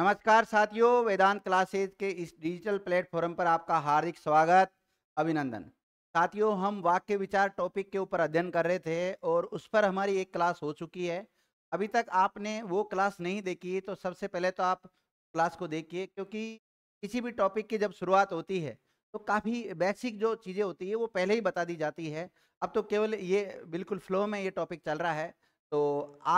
नमस्कार साथियों वेदांत क्लासेज के इस डिजिटल प्लेटफॉर्म पर आपका हार्दिक स्वागत अभिनंदन साथियों हम वाक्य विचार टॉपिक के ऊपर अध्ययन कर रहे थे और उस पर हमारी एक क्लास हो चुकी है अभी तक आपने वो क्लास नहीं देखी तो सबसे पहले तो आप क्लास को देखिए क्योंकि किसी भी टॉपिक की जब शुरुआत होती है तो काफ़ी बेसिक जो चीज़ें होती है वो पहले ही बता दी जाती है अब तो केवल ये बिल्कुल फ्लो में ये टॉपिक चल रहा है तो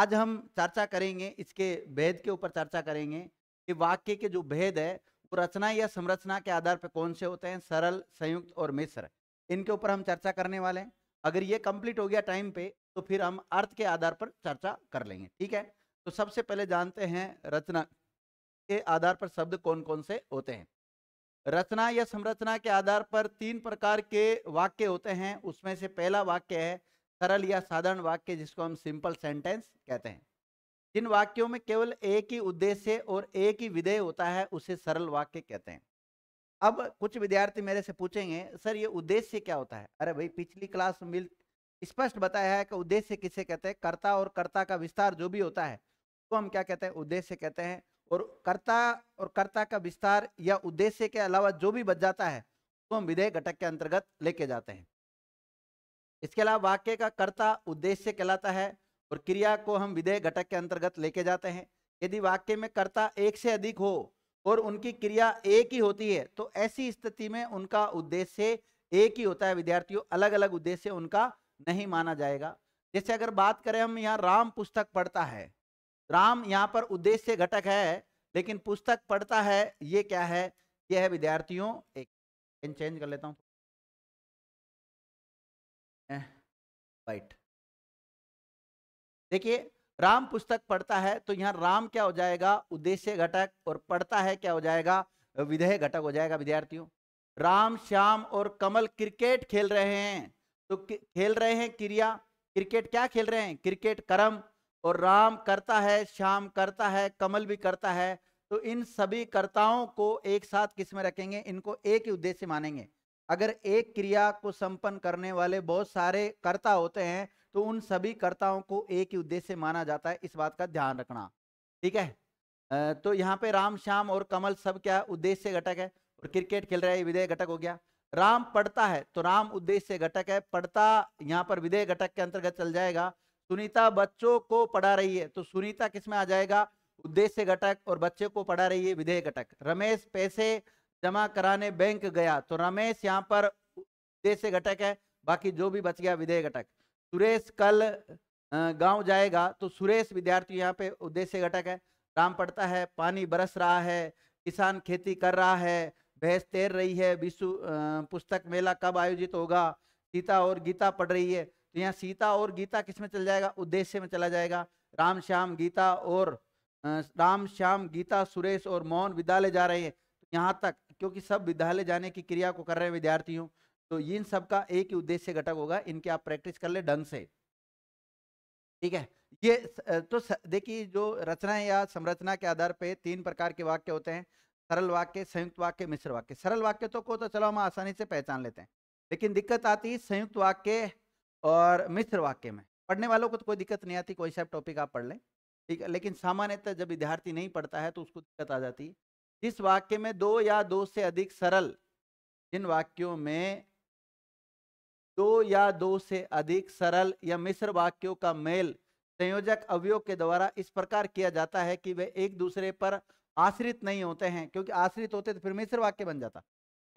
आज हम चर्चा करेंगे इसके भेद के ऊपर चर्चा करेंगे कि वाक्य के जो भेद है वो रचना या संरचना के आधार पर कौन से होते हैं सरल संयुक्त और मिश्र इनके ऊपर हम चर्चा करने वाले हैं अगर ये कंप्लीट हो गया टाइम पे तो फिर हम अर्थ के आधार पर चर्चा कर लेंगे ठीक है तो सबसे पहले जानते हैं रचना के आधार पर शब्द कौन कौन से होते हैं रचना या संरचना के आधार पर तीन प्रकार के वाक्य होते हैं उसमें से पहला वाक्य है सरल या साधारण वाक्य जिसको हम सिंपल सेंटेंस कहते हैं जिन वाक्यों में केवल एक ही उद्देश्य और एक ही विधेय होता है उसे सरल वाक्य कहते हैं अब कुछ विद्यार्थी मेरे से पूछेंगे सर ये उद्देश्य क्या होता है अरे भाई पिछली क्लास मिल स्पष्ट बताया है कि उद्देश्य किसे कहते हैं कर्ता और कर्ता का विस्तार जो भी होता है उसको तो हम क्या कहते हैं उद्देश्य कहते हैं और कर्ता और कर्ता का विस्तार या उद्देश्य के अलावा जो भी बच जाता है तो हम विधेय घटक के अंतर्गत लेके जाते हैं इसके अलावा वाक्य का कर्ता उद्देश्य कहलाता है और क्रिया को हम विधेय घटक के अंतर्गत लेके जाते हैं यदि वाक्य में कर्ता एक से अधिक हो और उनकी क्रिया एक ही होती है तो ऐसी स्थिति में उनका उद्देश्य एक ही होता है विद्यार्थियों अलग अलग उद्देश्य उनका नहीं माना जाएगा जैसे अगर बात करें हम यहाँ राम पुस्तक पढ़ता है राम यहाँ पर उद्देश्य घटक है लेकिन पुस्तक पढ़ता है ये क्या है यह है विद्यार्थियों एक चेंज कर लेता हूँ राइट देखिए राम पुस्तक पढ़ता है तो यहाँ राम क्या हो जाएगा उद्देश्य घटक और पढ़ता है क्या हो जाएगा विधेय घटक हो जाएगा विद्यार्थियों राम श्याम और कमल क्रिकेट खेल रहे हैं तो खेल रहे हैं क्रिया क्रिकेट क्या खेल रहे हैं क्रिकेट कर्म और राम करता है श्याम करता है कमल भी करता है तो इन सभी कर्ताओं को एक साथ किस में रखेंगे इनको एक ही उद्देश्य मानेंगे अगर एक क्रिया को संपन्न करने वाले बहुत सारे कर्ता होते हैं तो उन सभी कर्ताओं को एक ही उद्देश्य माना जाता है इस बात का ध्यान रखना ठीक है तो यहाँ पे राम श्याम और कमल सब क्या उद्देश्य घटक है और क्रिकेट खेल रहे विधेयक घटक हो गया राम पढ़ता है तो राम उद्देश्य घटक है पढ़ता यहाँ पर विधेयक घटक के अंतर्गत चल जाएगा सुनीता बच्चों को पढ़ा रही है तो सुनीता किस में आ जाएगा उद्देश्य घटक और बच्चे को पढ़ा रही है विधेयक घटक रमेश पैसे जमा कराने बैंक गया तो रमेश यहाँ पर उद्देश्य घटक है बाकी जो भी बच गया विधेयक घटक सुरेश कल गांव जाएगा तो सुरेश विद्यार्थी यहाँ पे उद्देश्य घटक है राम पढ़ता है पानी बरस रहा है किसान खेती कर रहा है भैंस तैर रही है विश्व पुस्तक मेला कब आयोजित होगा सीता और गीता पढ़ रही है तो यहाँ सीता और गीता किस में चल जाएगा उद्देश्य में चला जाएगा राम श्याम गीता और राम श्याम गीता सुरेश और मोहन विद्यालय जा रहे हैं यहाँ तक क्योंकि सब विद्यालय जाने की क्रिया को कर रहे हैं विद्यार्थियों तो इन सब का एक ही उद्देश्य घटक होगा इनके आप प्रैक्टिस कर ले ढंग से ठीक है ये तो देखिए जो रचना या संरचना के आधार पे तीन प्रकार के वाक्य होते हैं सरल वाक्य संयुक्त वाक्य मिश्र वाक्य सरल वाक्य तो को तो चलो हम आसानी से पहचान लेते हैं लेकिन दिक्कत आती है संयुक्त वाक्य और मिश्र वाक्य में पढ़ने वालों को तो कोई दिक्कत नहीं आती कोई सा टॉपिक आप पढ़ लें ठीक है लेकिन सामान्यतः जब विद्यार्थी नहीं पढ़ता है तो उसको दिक्कत आ जाती है जिस वाक्य में दो या दो से अधिक सरल जिन वाक्यों में दो या दो से अधिक सरल या मिश्र वाक्यों का मेल संयोजक अवयव के द्वारा इस प्रकार किया जाता है कि वे एक दूसरे पर आश्रित नहीं होते हैं क्योंकि आश्रित होते तो फिर मिश्र वाक्य बन जाता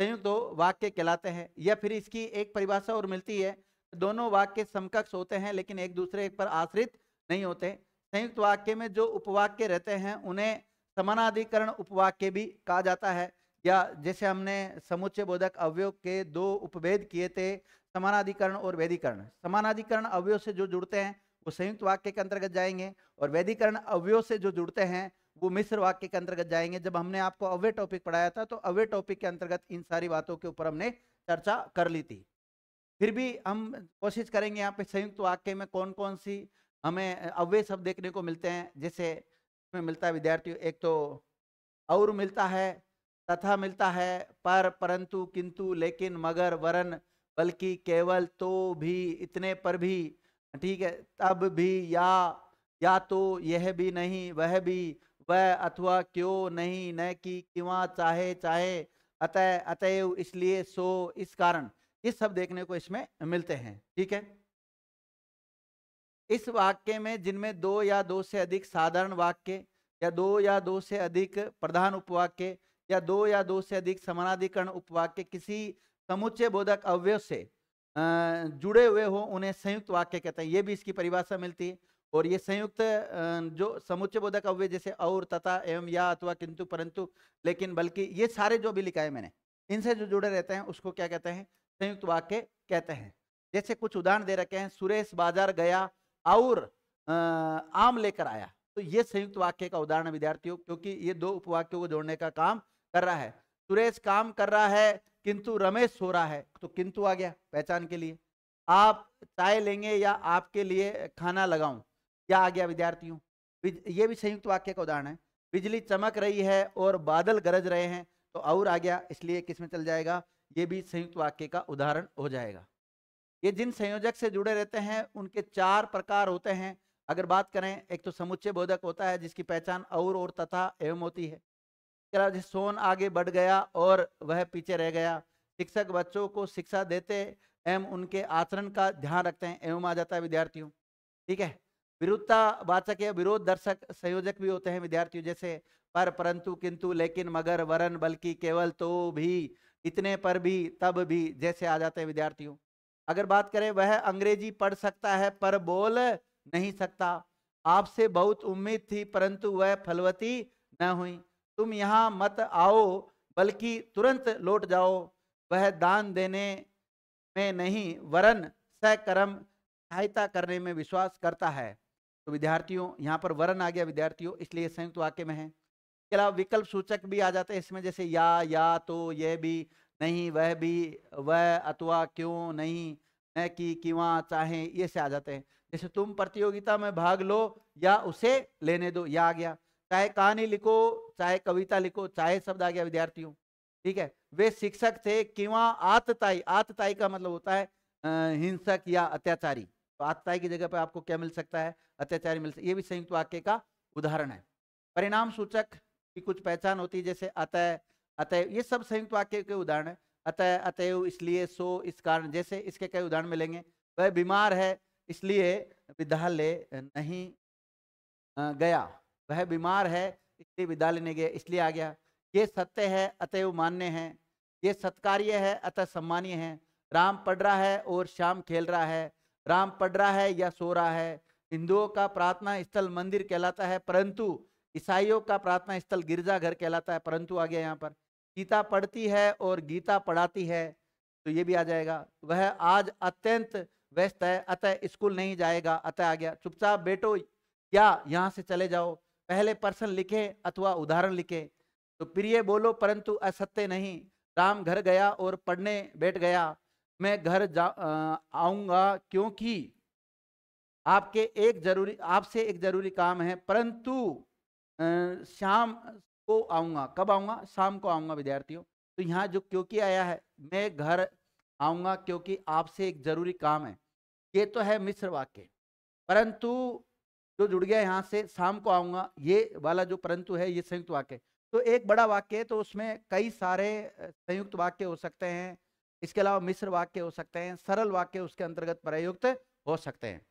संयुक्त तो वाक्य कहलाते हैं या फिर इसकी एक परिभाषा और मिलती है दोनों वाक्य समकक्ष होते हैं लेकिन एक दूसरे पर आश्रित नहीं होते संयुक्त वाक्य में जो उपवाक्य रहते हैं उन्हें समानाधिकरण उपवाक्य भी कहा जाता है या जैसे हमने समुच्चय बोधक अवयव के दो उपभेद किए थे समानाधिकरण और वैधिकरण समानाधिकरण अवयव से जो जुड़ते हैं वो संयुक्त वाक्य के अंतर्गत जाएंगे और वैधिकरण अवयव से जो जुड़ते हैं वो मिश्र वाक्य के अंतर्गत जाएंगे जब हमने आपको अव्य टॉपिक पढ़ाया था तो अव्य टॉपिक के अंतर्गत इन सारी बातों के ऊपर हमने चर्चा कर ली थी फिर भी हम कोशिश करेंगे यहाँ पे संयुक्त वाक्य में कौन कौन सी हमें अव्य शब्द देखने को मिलते हैं जैसे इसमें मिलता है विद्यार्थियों एक तो और मिलता है तथा मिलता है पर परंतु किंतु लेकिन मगर वरन बल्कि केवल तो भी इतने पर भी ठीक है तब भी या या तो यह भी नहीं वह भी वह अथवा क्यों नहीं न कि क्यों चाहे चाहे अतः अतएव इसलिए सो इस कारण ये सब देखने को इसमें मिलते हैं ठीक है इस वाक्य में जिनमें दो या दो से अधिक साधारण वाक्य या दो या दो से अधिक प्रधान उपवाक्य या दो या दो से अधिक समानाधिकरण उपवाक्य किसी समुच्चय बोधक अवय से जुड़े हुए हो उन्हें संयुक्त वाक्य कहते हैं ये भी इसकी परिभाषा मिलती है और ये संयुक्त जो समुच्चय बोधक अव्य जैसे और तथा एवं या अथवा किंतु परंतु लेकिन बल्कि ये सारे जो भी लिखा है मैंने इनसे जो जुड़े रहते हैं उसको क्या कहते हैं संयुक्त वाक्य कहते हैं जैसे कुछ उदाहरण दे रखे हैं सुरेश बाजार गया और आम लेकर आया तो ये संयुक्त वाक्य का उदाहरण विद्यार्थियों क्योंकि ये दो उपवाक्यों को जोड़ने का काम कर रहा है सुरेश काम कर रहा है किंतु रमेश सो रहा है तो किंतु आ गया पहचान के लिए आप चाय लेंगे या आपके लिए खाना लगाऊं क्या आ गया विद्यार्थियों ये भी संयुक्त वाक्य का उदाहरण है बिजली चमक रही है और बादल गरज रहे हैं तो और आ गया इसलिए किस में चल जाएगा ये भी संयुक्त वाक्य का उदाहरण हो जाएगा ये जिन संयोजक से जुड़े रहते हैं उनके चार प्रकार होते हैं अगर बात करें एक तो समुच्चय बोधक होता है जिसकी पहचान और और तथा एवं होती है सोन आगे बढ़ गया और वह पीछे रह गया शिक्षक बच्चों को शिक्षा देते एवं उनके आचरण का ध्यान रखते हैं एवं आ जाता है विद्यार्थियों ठीक है वाचक या विरोध दर्शक संयोजक भी होते हैं विद्यार्थियों जैसे पर परंतु किंतु लेकिन मगर वरन बल्कि केवल तो भी इतने पर भी तब भी जैसे आ जाते हैं विद्यार्थियों अगर बात करें वह अंग्रेजी पढ़ सकता है पर बोल नहीं सकता आपसे बहुत उम्मीद थी परंतु वह फलवती न हुई तुम यहाँ मत आओ बल्कि तुरंत लौट जाओ वह दान देने में नहीं वरन सहकर्म सहायता करने में विश्वास करता है तो विद्यार्थियों यहाँ पर वरन आ गया विद्यार्थियों इसलिए संयुक्त वाक्य में है इसके अलावा विकल्प सूचक भी आ जाते हैं इसमें जैसे या या तो यह भी नहीं वह भी वह अथवा क्यों नहीं न कि किवा चाहे ये से आ जाते हैं जैसे तुम प्रतियोगिता में भाग लो या उसे लेने दो या आ गया चाहे कहानी लिखो चाहे कविता लिखो चाहे शब्द आ गया विद्यार्थियों ठीक है वे शिक्षक थे किंवा आतताई आतताई का मतलब होता है हिंसक या अत्याचारी तो आतताई की जगह पर आपको क्या मिल सकता है अत्याचारी मिल सकता ये भी संयुक्त वाक्य का उदाहरण है परिणाम सूचक की कुछ पहचान होती है जैसे अतय अतय ये सब संयुक्त वाक्य के उदाहरण है अतय अतय इसलिए सो इस कारण जैसे इसके कई उदाहरण मिलेंगे वह बीमार है इसलिए विद्यालय नहीं गया वह बीमार है इसलिए विदा लेने गया इसलिए आ गया ये सत्य है अतएव मान्य है ये सत्कार्य है अतः सम्मान्य है राम पढ़ रहा है और शाम खेल रहा है राम पढ़ रहा है या सो रहा है हिंदुओं का प्रार्थना स्थल मंदिर कहलाता है परंतु ईसाइयों का प्रार्थना स्थल गिरजाघर कहलाता है परंतु आ गया यहाँ पर गीता पढ़ती है और गीता पढ़ाती है तो ये भी आ जाएगा वह आज अत्यंत व्यस्त है अतः स्कूल नहीं जाएगा अतः आ गया चुपचाप बैठो या यहाँ से चले जाओ पहले पर्सन लिखे अथवा उदाहरण लिखे तो प्रिय बोलो परंतु असत्य नहीं राम घर गया और पढ़ने बैठ गया मैं घर जा आऊँगा क्योंकि आपके एक जरूरी आपसे एक जरूरी काम है परंतु शाम को आऊँगा कब आऊँगा शाम को आऊँगा विद्यार्थियों तो यहाँ जो क्योंकि आया है मैं घर आऊँगा क्योंकि आपसे एक जरूरी काम है ये तो है मिश्र वाक्य परंतु जो तो जुड़ गया यहाँ से शाम को आऊँगा ये वाला जो परंतु है ये संयुक्त वाक्य तो एक बड़ा वाक्य है तो उसमें कई सारे संयुक्त वाक्य हो सकते हैं इसके अलावा मिश्र वाक्य हो सकते हैं सरल वाक्य उसके अंतर्गत प्रयुक्त हो सकते हैं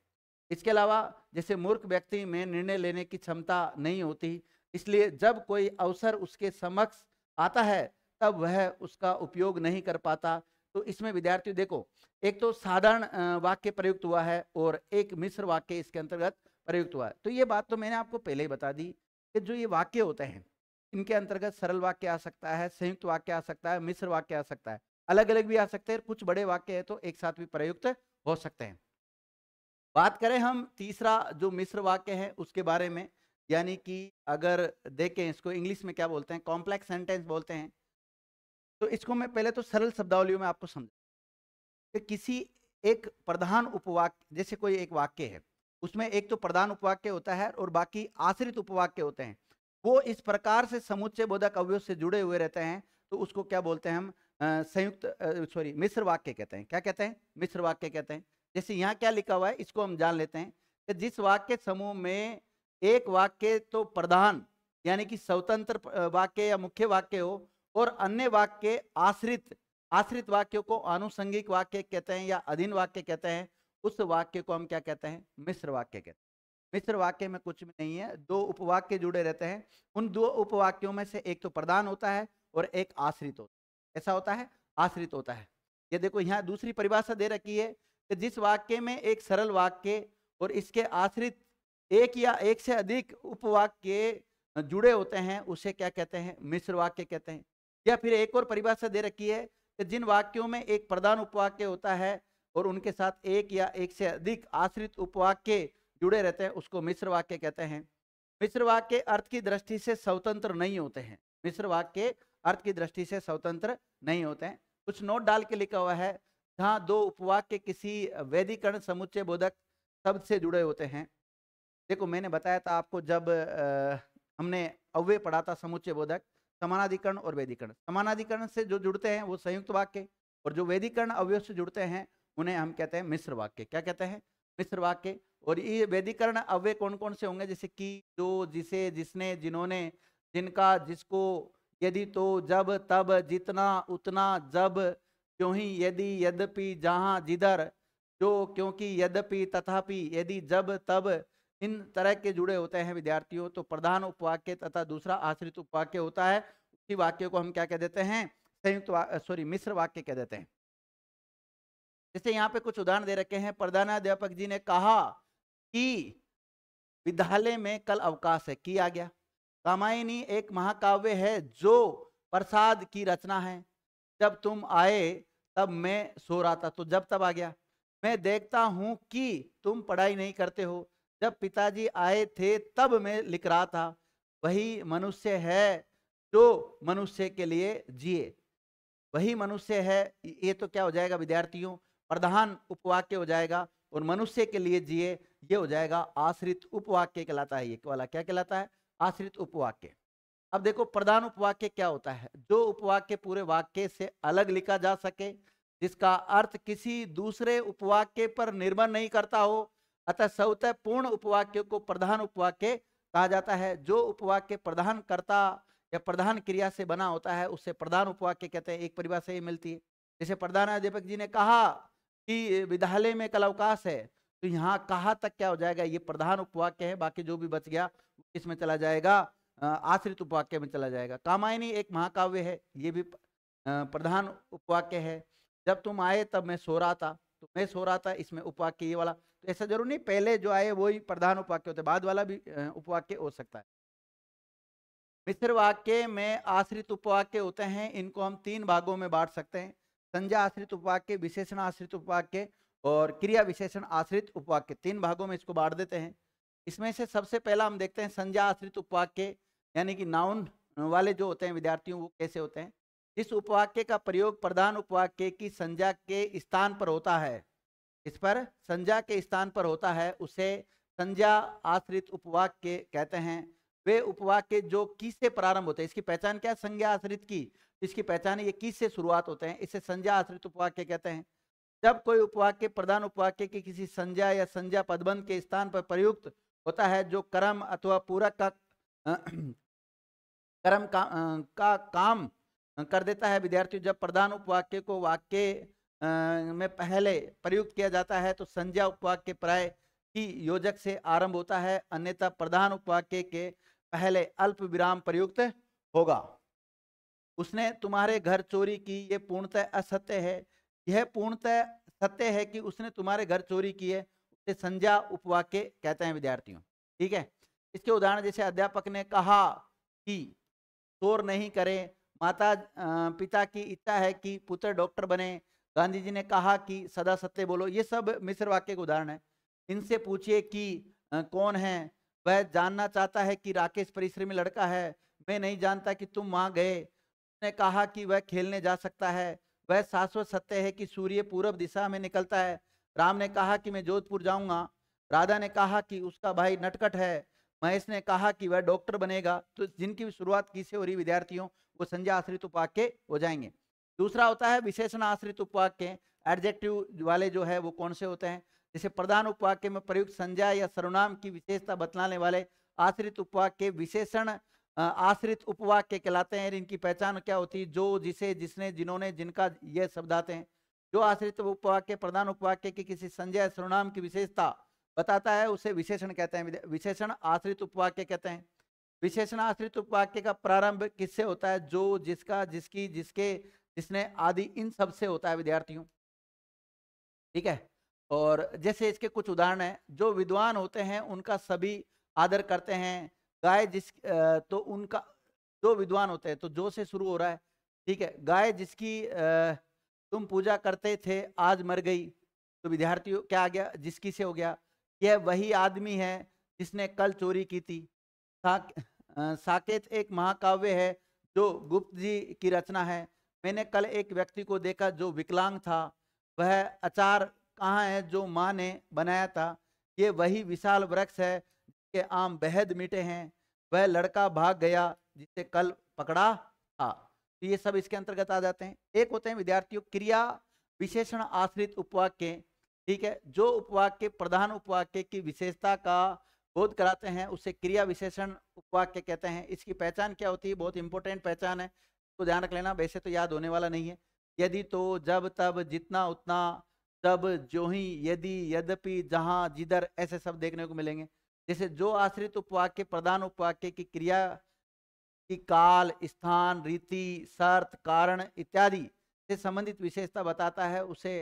इसके अलावा जैसे मूर्ख व्यक्ति में निर्णय लेने की क्षमता नहीं होती इसलिए जब कोई अवसर उसके समक्ष आता है तब वह उसका उपयोग नहीं कर पाता तो इसमें विद्यार्थी देखो एक तो साधारण वाक्य प्रयुक्त हुआ है और एक मिश्र वाक्य इसके अंतर्गत प्रयुक्त हुआ तो ये बात तो मैंने आपको पहले ही बता दी कि जो ये वाक्य होते हैं इनके अंतर्गत सरल वाक्य आ सकता है संयुक्त वाक्य आ सकता है मिश्र वाक्य आ सकता है अलग अलग भी आ सकते हैं कुछ बड़े वाक्य है तो एक साथ भी प्रयुक्त हो सकते हैं बात करें हम तीसरा जो मिश्र वाक्य है उसके बारे में यानी कि अगर देखें इसको इंग्लिश में क्या बोलते हैं कॉम्प्लेक्स सेंटेंस बोलते हैं तो इसको मैं पहले तो सरल शब्दावलियों में आपको समझा कि किसी एक प्रधान उपवाक्य जैसे कोई एक वाक्य है उसमें एक तो प्रधान उपवाक्य होता है और बाकी आश्रित उपवाक्य होते हैं वो इस प्रकार से समुच्चय बोधक अवयव से जुड़े हुए रहते हैं तो उसको क्या बोलते हैं हम संयुक्त सॉरी मिश्र वाक्य कहते हैं क्या कहते हैं मिश्र वाक्य कहते हैं जैसे यहाँ क्या लिखा हुआ है इसको हम जान लेते हैं कि जिस वाक्य समूह में एक वाक्य तो प्रधान यानी कि स्वतंत्र वाक्य या मुख्य वाक्य हो और अन्य वाक्य आश्रित आश्रित वाक्यों को आनुषंगिक वाक्य कहते हैं या अधीन वाक्य कहते हैं उस वाक्य को हम क्या कहते हैं मिश्र वाक्य कहते हैं मिश्र वाक्य में कुछ भी नहीं है दो उपवाक्य जुड़े रहते हैं उन दो उपवाक्यों में से एक तो प्रदान होता है और एक आश्रित होता है ऐसा होता है आश्रित होता है ये देखो यहाँ दूसरी परिभाषा दे रखी है कि जिस वाक्य में एक सरल वाक्य और इसके आश्रित एक या एक से अधिक उपवाक्य जुड़े होते हैं उसे क्या कहते हैं मिश्र वाक्य कहते हैं या फिर एक और परिभाषा दे रखी है कि जिन वाक्यों में एक प्रधान उपवाक्य होता है और उनके साथ एक या एक से अधिक आश्रित उपवाक्य जुड़े रहते हैं उसको मिश्र वाक्य कहते हैं मिश्र वाक्य अर्थ की दृष्टि से स्वतंत्र नहीं होते हैं मिश्र वाक्य अर्थ की दृष्टि से स्वतंत्र नहीं होते हैं कुछ नोट डाल के लिखा हुआ है जहाँ दो उपवाक्य किसी वैधिकरण समुच्चय बोधक शब्द से जुड़े होते हैं देखो मैंने बताया था आपको जब आ, हमने अव्य पढ़ा था समुच्चय बोधक समानाधिकरण और वैदिकरण समानाधिकरण से जो जुड़ते हैं वो संयुक्त वाक्य और जो वैदिकरण अव्यय से जुड़ते हैं उन्हें हम कहते हैं मिश्र वाक्य क्या कहते हैं मिश्र वाक्य और ये वेदीकरण अव्य कौन कौन से होंगे जैसे कि जो जिसे जिसने जिन्होंने जिनका जिसको यदि तो जब तब जितना उतना जब क्यों ही यदि यद्यपि जहाँ जिधर जो क्योंकि यद्यपि तथापि यदि जब तब इन तरह के जुड़े होते हैं विद्यार्थियों तो प्रधान उपवाक्य तथा दूसरा आश्रित उपवाक्य होता है उसी वाक्य को हम क्या कह देते हैं संयुक्त सॉरी मिश्र वाक्य कह देते हैं जैसे यहाँ पे कुछ उदाहरण दे रखे हैं प्रधानाध्यापक जी ने कहा कि विद्यालय में कल अवकाश है की आ गया कामायनी एक महाकाव्य है जो प्रसाद की रचना है जब तुम आए तब मैं सो रहा था तो जब तब आ गया मैं देखता हूँ कि तुम पढ़ाई नहीं करते हो जब पिताजी आए थे तब मैं लिख रहा था वही मनुष्य है जो मनुष्य के लिए जिए वही मनुष्य है ये तो क्या हो जाएगा विद्यार्थियों प्रधान उपवाक्य हो जाएगा और मनुष्य के लिए जिए ये हो जाएगा आश्रित उपवाक्य कहलाता है ये वाला क्या कहलाता है आश्रित उपवाक्य अब देखो प्रधान उपवाक्य क्या होता है जो उपवाक्य पूरे वाक्य से अलग लिखा जा सके जिसका अर्थ किसी दूसरे उपवाक्य पर निर्भर नहीं करता हो अतः सवतः पूर्ण उपवाक्य को प्रधान उपवाक्य कहा जाता है जो उपवाक्य प्रधान करता या प्रधान क्रिया से बना होता है उससे प्रधान उपवाक्य कहते हैं एक परिभाषा ही मिलती है जैसे अध्यापक जी ने कहा कि विद्यालय में कल अवकाश है तो यहाँ कहाँ तक क्या हो जाएगा ये प्रधान उपवाक्य है बाकी जो भी बच गया इसमें चला जाएगा आश्रित उपवाक्य में चला जाएगा कामायनी एक महाकाव्य है ये भी प्रधान उपवाक्य है जब तुम आए तब मैं सो रहा था तो मैं सो रहा था इसमें उपवाक्य ये वाला तो ऐसा जरूर नहीं पहले जो आए वो ही प्रधान उपवाक्य होते बाद वाला भी उपवाक्य हो सकता है मिश्र वाक्य में आश्रित उपवाक्य होते हैं इनको हम तीन भागों में बांट सकते हैं संज्ञा आश्रित उपवाक्य विशेषण आश्रित उपवाक्य और क्रिया विशेषण आश्रित उपवाक्य तीन भागों में इसको बांट देते हैं इसमें से सबसे पहला हम देखते हैं संज्ञा आश्रित उपवाक्य यानी कि नाउन वाले जो होते हैं विद्यार्थियों वो कैसे होते हैं इस उपवाक्य का प्रयोग प्रधान उपवाक्य की संज्ञा के स्थान पर होता है इस पर संज्ञा के स्थान पर होता है उसे संज्ञा आश्रित उपवाक्य कहते हैं वे उपवा के जो किस से प्रारंभ होते हैं इसकी पहचान क्या संज्ञा आश्रित की इसकी पहचान ये किस से शुरुआत होते हैं इसे संज्ञा आश्रित उपवाक्य कहते हैं जब कोई उपवाक्य प्रधान उपवाक्य के किसी संज्ञा या संज्ञा पदबंध के स्थान पर प्रयुक्त होता है जो कर्म अथवा पूरक का कर्म का, का काम कर देता है विद्यार्थी जब प्रधान उपवाक्य को वाक्य में पहले प्रयुक्त किया जाता है तो संज्ञा उपवाक्य प्राय की योजक से आरंभ होता है अन्यथा प्रधान उपवाक्य के पहले अल्प विराम प्रयुक्त होगा उसने तुम्हारे घर चोरी की यह पूर्णतः असत्य है यह पूर्णतः सत्य है कि उसने तुम्हारे घर चोरी की है उसे संज्ञा उपवाक्य कहते हैं विद्यार्थियों ठीक है इसके उदाहरण जैसे अध्यापक ने कहा कि चोर नहीं करें माता पिता की इच्छा है कि पुत्र डॉक्टर बने गांधी जी ने कहा कि सदा सत्य बोलो ये सब मिश्र वाक्य के उदाहरण है इनसे पूछिए कि कौन है वह जानना चाहता है कि राकेश परिसर में लड़का है मैं नहीं जानता कि तुम वहां गए उसने कहा कि वह खेलने जा सकता है वह शाश्वत सत्य है कि सूर्य पूर्व दिशा में निकलता है राम ने कहा कि मैं जोधपुर जाऊँगा राधा ने कहा कि उसका भाई नटकट है महेश ने कहा कि वह डॉक्टर बनेगा तो जिनकी शुरुआत किसे हो रही विद्यार्थियों वो संजय आश्रित उपवाक्य हो जाएंगे दूसरा होता है विशेषण आश्रित उपवाक्य के एडजेक्टिव वाले जो है वो कौन से होते हैं जैसे प्रधान उपवाक्य में प्रयुक्त संज्ञा या सर्वनाम की विशेषता बतलाने वाले आश्रित उपवाक्य विशेषण आश्रित उपवाक्य कहलाते हैं इनकी पहचान क्या होती है जो जिसे जिसने जिन्होंने जिनका यह शब्द आते हैं जो आश्रित उपवाक्य प्रधान उपवाक्य की किसी संज्ञा सर्वनाम की विशेषता बताता है उसे विशेषण कहते हैं विशेषण आश्रित उपवाक्य कहते हैं विशेषण आश्रित उपवाक्य का प्रारंभ किससे होता है जो जिसका जिसकी जिसके जिसने आदि इन सबसे होता है विद्यार्थियों ठीक है और जैसे इसके कुछ उदाहरण हैं जो विद्वान होते हैं उनका सभी आदर करते हैं गाय जिस तो उनका जो विद्वान होते हैं तो जो से शुरू हो रहा है ठीक है गाय जिसकी तुम पूजा करते थे आज मर गई तो विद्यार्थियों क्या आ गया जिसकी से हो गया यह वही आदमी है जिसने कल चोरी की थी साकेत एक महाकाव्य है जो गुप्त जी की रचना है मैंने कल एक व्यक्ति को देखा जो विकलांग था वह अचार कहाँ है जो माँ ने बनाया था ये वही विशाल वृक्ष है जिसके आम बेहद मीठे हैं वह लड़का भाग गया जिसे कल पकड़ा था तो ये सब इसके अंतर्गत आ जाते हैं एक होते हैं विद्यार्थियों क्रिया विशेषण आश्रित उपवाक्य ठीक है जो उपवाक्य प्रधान उपवाक्य की विशेषता का बोध कराते हैं उसे क्रिया विशेषण उपवाक्य कहते हैं इसकी पहचान क्या होती है बहुत इंपॉर्टेंट पहचान है इसको ध्यान रख लेना वैसे तो याद होने वाला नहीं है यदि तो जब तब जितना उतना तब जो ही यदि यद्यपि जहां जिधर ऐसे सब देखने को मिलेंगे जैसे जो आश्रित उपवाक्य प्रधान उपवाक्य की क्रिया की काल स्थान रीति शर्त कारण इत्यादि से संबंधित विशेषता बताता है उसे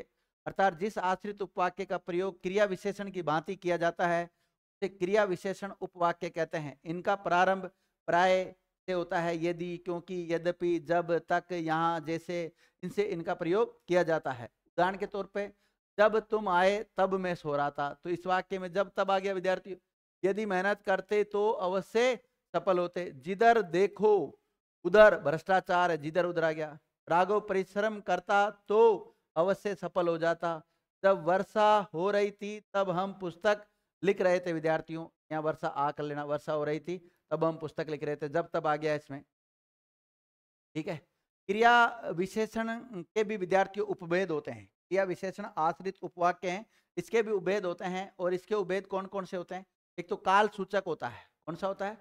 अर्थात जिस आश्रित उपवाक्य का प्रयोग क्रिया विशेषण की भांति किया जाता है उसे क्रिया विशेषण उपवाक्य कहते हैं इनका प्रारंभ प्राय से होता है यदि क्योंकि यद्यपि जब तक यहाँ जैसे इनसे इनका प्रयोग किया जाता है उदाहरण के तौर पर जब तुम आए तब मैं सो रहा था तो इस वाक्य में जब तब आ गया विद्यार्थी यदि मेहनत करते तो अवश्य सफल होते जिधर देखो उधर भ्रष्टाचार है जिधर उधर आ गया राघव परिश्रम करता तो अवश्य सफल हो जाता जब वर्षा हो रही थी तब हम पुस्तक लिख रहे थे विद्यार्थियों यहाँ वर्षा आ कर लेना वर्षा हो रही थी तब हम पुस्तक लिख रहे थे जब तब आ गया इसमें ठीक है क्रिया विशेषण के भी विद्यार्थी उपभेद होते हैं क्रिया विशेषण आश्रित उपवाक्य हैं इसके भी उभेद होते हैं और इसके उभेद कौन कौन से होते हैं एक तो काल सूचक होता है कौन सा होता है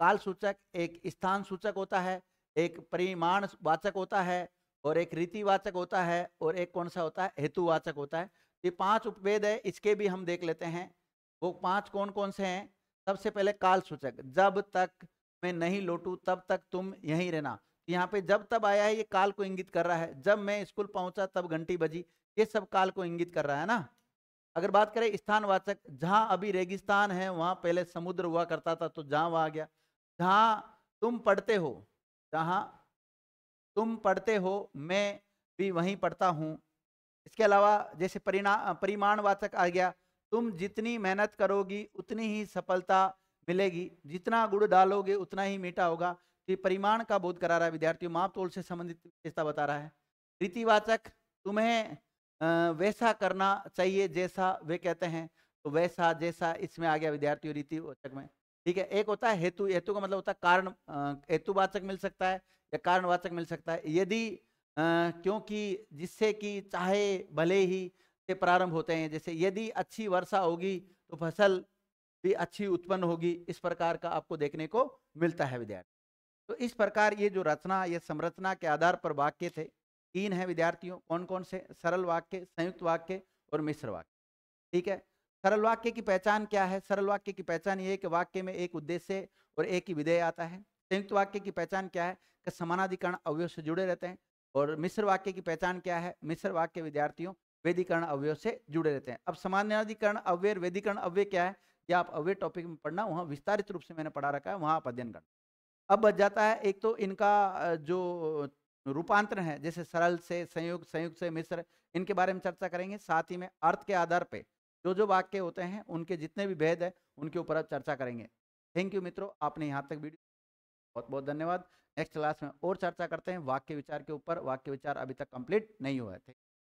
काल सूचक एक स्थान सूचक होता है एक परिमाण वाचक होता है और एक रीतिवाचक होता है और एक कौन सा होता है हेतुवाचक होता है ये पांच उपभेद है इसके भी हम देख लेते हैं वो पांच कौन कौन से हैं सबसे पहले काल सूचक जब तक मैं नहीं लौटू तब तक तुम यहीं रहना यहाँ पे जब तब आया है ये काल को इंगित कर रहा है जब मैं स्कूल पहुंचा तब घंटी बजी ये सब काल को इंगित कर रहा है ना अगर बात करें स्थानवाचक जहाँ अभी रेगिस्तान है वहाँ पहले समुद्र हुआ करता था तो जहाँ वहाँ आ गया जहाँ तुम पढ़ते हो जहाँ तुम पढ़ते हो मैं भी वहीं पढ़ता हूँ इसके अलावा जैसे परिणाम परिमाणवाचक आ गया तुम जितनी मेहनत करोगी उतनी ही सफलता मिलेगी जितना गुड़ डालोगे उतना ही मीठा होगा तो परिमाण का बोध करा रहा है विद्यार्थियों माप तोल से संबंधित विशेषता बता रहा है रीतिवाचक तुम्हें वैसा करना चाहिए जैसा वे कहते हैं तो वैसा जैसा इसमें आ गया विद्यार्थियों रीतिवाचक में ठीक है एक होता है हेतु हेतु का मतलब होता है कारण हेतुवाचक मिल सकता है या कारणवाचक मिल सकता है यदि क्योंकि जिससे कि चाहे भले ही से प्रारंभ होते हैं जैसे यदि अच्छी वर्षा होगी तो फसल भी अच्छी उत्पन्न होगी इस प्रकार का आपको देखने को मिलता है विद्यार्थी तो इस प्रकार ये जो रचना ये संरचना के आधार पर वाक्य थे तीन है विद्यार्थियों कौन कौन से सरल वाक्य संयुक्त वाक्य और मिश्र वाक्य ठीक है सरल वाक्य की पहचान क्या है सरल वाक्य की पहचान ये कि वाक्य में एक उद्देश्य और एक ही विधेय आता है संयुक्त वाक्य की पहचान क्या है कि समानाधिकरण अवयव से जुड़े रहते हैं और मिश्र वाक्य की पहचान क्या है मिश्र वाक्य विद्यार्थियों वेदीकरण अवयव से जुड़े रहते हैं अब समानाधिकरण अव्यय वेदीकरण अव्यय क्या है या आप अव्यय टॉपिक में पढ़ना वहाँ विस्तारित रूप से मैंने पढ़ा रखा है वहाँ आप अध्ययन करना अब बच जाता है एक तो इनका जो रूपांतरण है जैसे सरल से संयुक्त संयुक्त से मिश्र इनके बारे में चर्चा करेंगे साथ ही में अर्थ के आधार पे जो जो वाक्य होते हैं उनके जितने भी भेद हैं उनके ऊपर अब चर्चा करेंगे थैंक यू मित्रों आपने यहाँ तक वीडियो बहुत बहुत धन्यवाद नेक्स्ट क्लास में और चर्चा करते हैं वाक्य विचार के ऊपर वाक्य विचार अभी तक कंप्लीट नहीं हुआ है